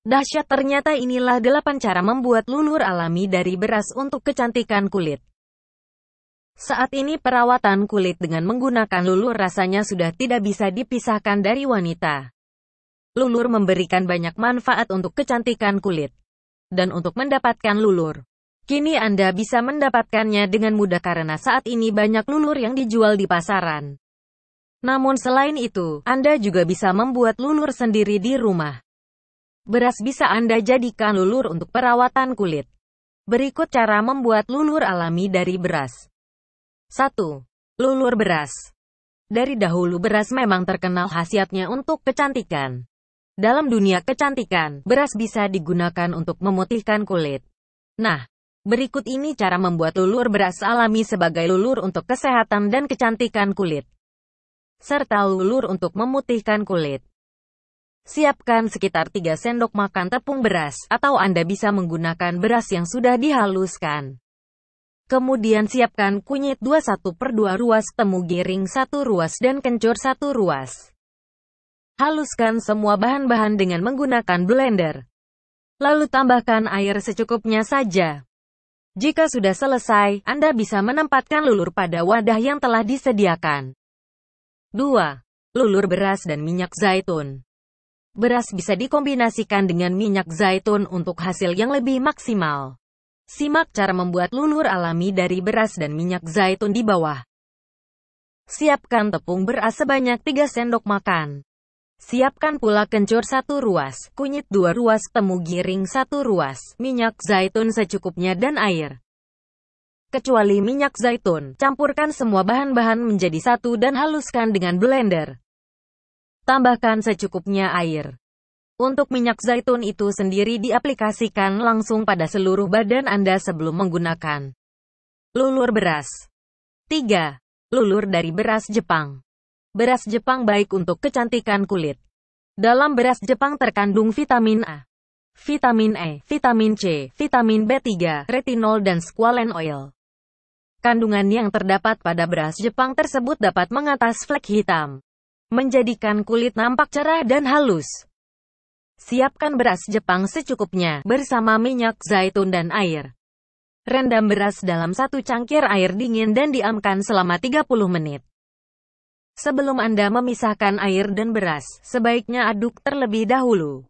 Dahsyat ternyata inilah delapan cara membuat lulur alami dari beras untuk kecantikan kulit. Saat ini perawatan kulit dengan menggunakan lulur rasanya sudah tidak bisa dipisahkan dari wanita. Lulur memberikan banyak manfaat untuk kecantikan kulit. Dan untuk mendapatkan lulur, kini Anda bisa mendapatkannya dengan mudah karena saat ini banyak lulur yang dijual di pasaran. Namun selain itu, Anda juga bisa membuat lulur sendiri di rumah. Beras bisa Anda jadikan lulur untuk perawatan kulit. Berikut cara membuat lulur alami dari beras. 1. Lulur beras. Dari dahulu beras memang terkenal khasiatnya untuk kecantikan. Dalam dunia kecantikan, beras bisa digunakan untuk memutihkan kulit. Nah, berikut ini cara membuat lulur beras alami sebagai lulur untuk kesehatan dan kecantikan kulit. Serta lulur untuk memutihkan kulit. Siapkan sekitar 3 sendok makan tepung beras, atau Anda bisa menggunakan beras yang sudah dihaluskan. Kemudian siapkan kunyit 21 per 2 ruas, temu giring 1 ruas dan kencur 1 ruas. Haluskan semua bahan-bahan dengan menggunakan blender. Lalu tambahkan air secukupnya saja. Jika sudah selesai, Anda bisa menempatkan lulur pada wadah yang telah disediakan. 2. Lulur beras dan minyak zaitun. Beras bisa dikombinasikan dengan minyak zaitun untuk hasil yang lebih maksimal. Simak cara membuat lulur alami dari beras dan minyak zaitun di bawah. Siapkan tepung beras sebanyak 3 sendok makan. Siapkan pula kencur 1 ruas, kunyit 2 ruas, temu giring 1 ruas, minyak zaitun secukupnya dan air. Kecuali minyak zaitun, campurkan semua bahan-bahan menjadi satu dan haluskan dengan blender. Tambahkan secukupnya air. Untuk minyak zaitun itu sendiri diaplikasikan langsung pada seluruh badan Anda sebelum menggunakan lulur beras. 3. Lulur dari beras Jepang. Beras Jepang baik untuk kecantikan kulit. Dalam beras Jepang terkandung vitamin A, vitamin E, vitamin C, vitamin B3, retinol dan squalene oil. Kandungan yang terdapat pada beras Jepang tersebut dapat mengatas flek hitam menjadikan kulit nampak cerah dan halus. Siapkan beras Jepang secukupnya, bersama minyak zaitun dan air. Rendam beras dalam satu cangkir air dingin dan diamkan selama 30 menit. Sebelum Anda memisahkan air dan beras, sebaiknya aduk terlebih dahulu.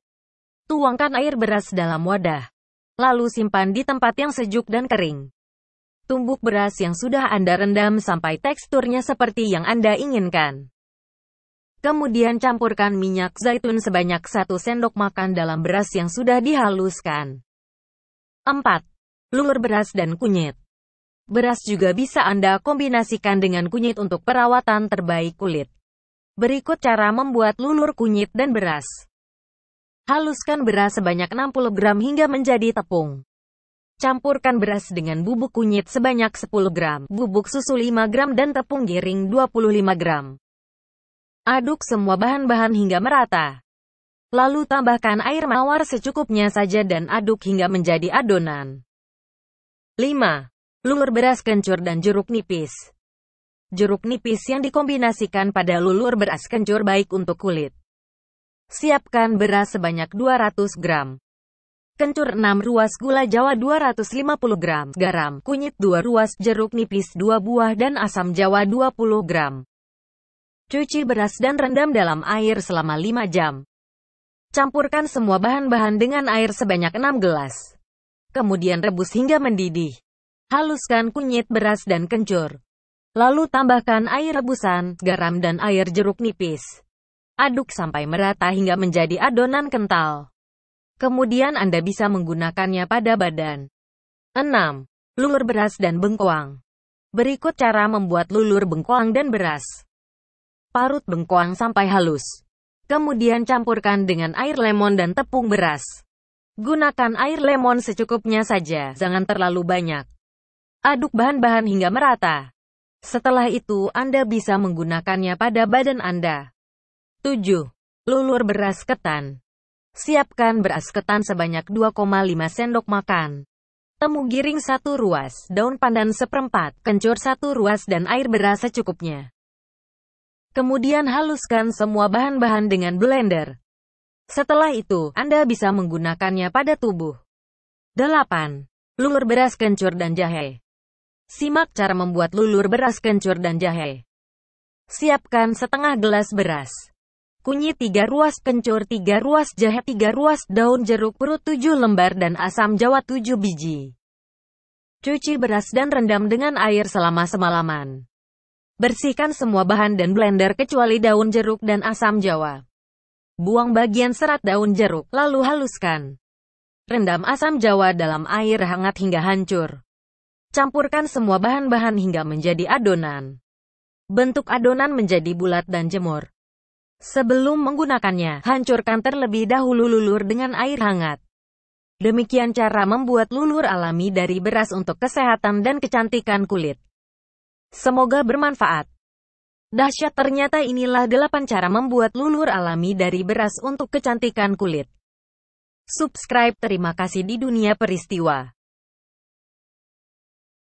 Tuangkan air beras dalam wadah, lalu simpan di tempat yang sejuk dan kering. Tumbuk beras yang sudah Anda rendam sampai teksturnya seperti yang Anda inginkan. Kemudian campurkan minyak zaitun sebanyak 1 sendok makan dalam beras yang sudah dihaluskan. 4. Lulur beras dan kunyit. Beras juga bisa Anda kombinasikan dengan kunyit untuk perawatan terbaik kulit. Berikut cara membuat lulur kunyit dan beras. Haluskan beras sebanyak 60 gram hingga menjadi tepung. Campurkan beras dengan bubuk kunyit sebanyak 10 gram, bubuk susu 5 gram dan tepung giring 25 gram. Aduk semua bahan-bahan hingga merata. Lalu tambahkan air mawar secukupnya saja dan aduk hingga menjadi adonan. 5. Lulur beras kencur dan jeruk nipis. Jeruk nipis yang dikombinasikan pada lulur beras kencur baik untuk kulit. Siapkan beras sebanyak 200 gram. Kencur 6 ruas gula jawa 250 gram, garam, kunyit 2 ruas jeruk nipis 2 buah dan asam jawa 20 gram. Cuci beras dan rendam dalam air selama 5 jam. Campurkan semua bahan-bahan dengan air sebanyak 6 gelas. Kemudian rebus hingga mendidih. Haluskan kunyit beras dan kencur. Lalu tambahkan air rebusan, garam dan air jeruk nipis. Aduk sampai merata hingga menjadi adonan kental. Kemudian Anda bisa menggunakannya pada badan. 6. Lulur beras dan bengkoang. Berikut cara membuat lulur bengkoang dan beras. Parut bengkoang sampai halus. Kemudian campurkan dengan air lemon dan tepung beras. Gunakan air lemon secukupnya saja, jangan terlalu banyak. Aduk bahan-bahan hingga merata. Setelah itu, Anda bisa menggunakannya pada badan Anda. 7. Lulur beras ketan. Siapkan beras ketan sebanyak 2,5 sendok makan. Temu giring satu ruas, daun pandan seperempat, kencur satu ruas dan air beras secukupnya. Kemudian haluskan semua bahan-bahan dengan blender. Setelah itu, Anda bisa menggunakannya pada tubuh. 8. Lulur beras kencur dan jahe. Simak cara membuat lulur beras kencur dan jahe. Siapkan setengah gelas beras. Kunyit 3 ruas kencur 3 ruas jahe 3 ruas daun jeruk perut 7 lembar dan asam jawa 7 biji. Cuci beras dan rendam dengan air selama semalaman. Bersihkan semua bahan dan blender kecuali daun jeruk dan asam jawa. Buang bagian serat daun jeruk, lalu haluskan. Rendam asam jawa dalam air hangat hingga hancur. Campurkan semua bahan-bahan hingga menjadi adonan. Bentuk adonan menjadi bulat dan jemur. Sebelum menggunakannya, hancurkan terlebih dahulu lulur dengan air hangat. Demikian cara membuat lulur alami dari beras untuk kesehatan dan kecantikan kulit. Semoga bermanfaat. Dahsyat ternyata inilah delapan cara membuat lulur alami dari beras untuk kecantikan kulit. Subscribe terima kasih di dunia peristiwa.